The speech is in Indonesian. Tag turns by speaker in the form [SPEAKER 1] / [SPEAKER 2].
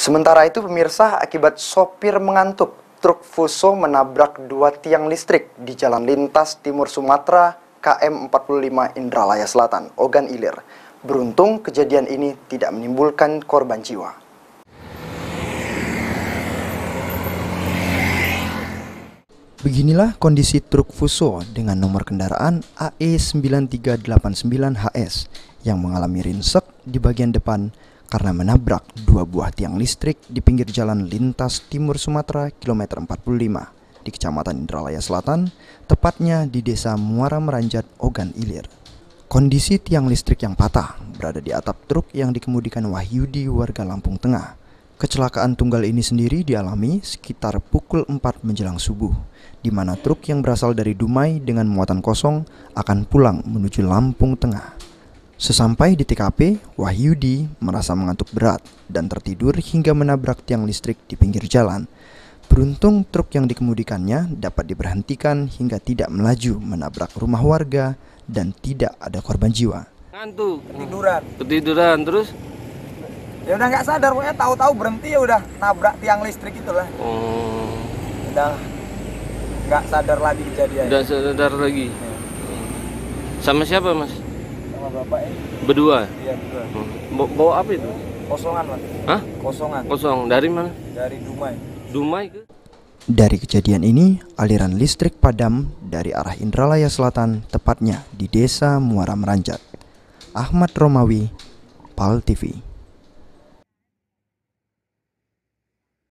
[SPEAKER 1] Sementara itu pemirsa akibat sopir mengantuk, truk Fuso menabrak dua tiang listrik di jalan lintas timur Sumatera KM 45 Indralaya Selatan, Ogan Ilir. Beruntung kejadian ini tidak menimbulkan korban jiwa. Beginilah kondisi truk Fuso dengan nomor kendaraan AE9389HS yang mengalami rinsek di bagian depan karena menabrak dua buah tiang listrik di pinggir jalan lintas timur Sumatera kilometer 45 di Kecamatan Indralaya Selatan, tepatnya di Desa Muara Meranjat, Ogan Ilir. Kondisi tiang listrik yang patah berada di atap truk yang dikemudikan Wahyudi warga Lampung Tengah Kecelakaan tunggal ini sendiri dialami sekitar pukul 4 menjelang subuh, di mana truk yang berasal dari Dumai dengan muatan kosong akan pulang menuju Lampung Tengah. Sesampai di TKP, Wahyudi merasa mengantuk berat dan tertidur hingga menabrak tiang listrik di pinggir jalan. Beruntung truk yang dikemudikannya dapat diberhentikan hingga tidak melaju menabrak rumah warga dan tidak ada korban jiwa. Ngantuk, ketiduran. Ketiduran terus ya udah nggak sadar pokoknya tahu-tahu berhenti ya udah nabrak tiang listrik itulah oh. udah nggak sadar lagi kejadian udah sadar lagi ya. sama siapa mas sama bapak ini berdua iya berdua hmm. bawa apa itu kosongan mas Hah? kosongan kosong dari mana dari Dumai Dumai ke dari kejadian ini, aliran listrik padam dari arah Indralaya Selatan, tepatnya di desa Muara Meranjat. Ahmad Romawi, PAL TV.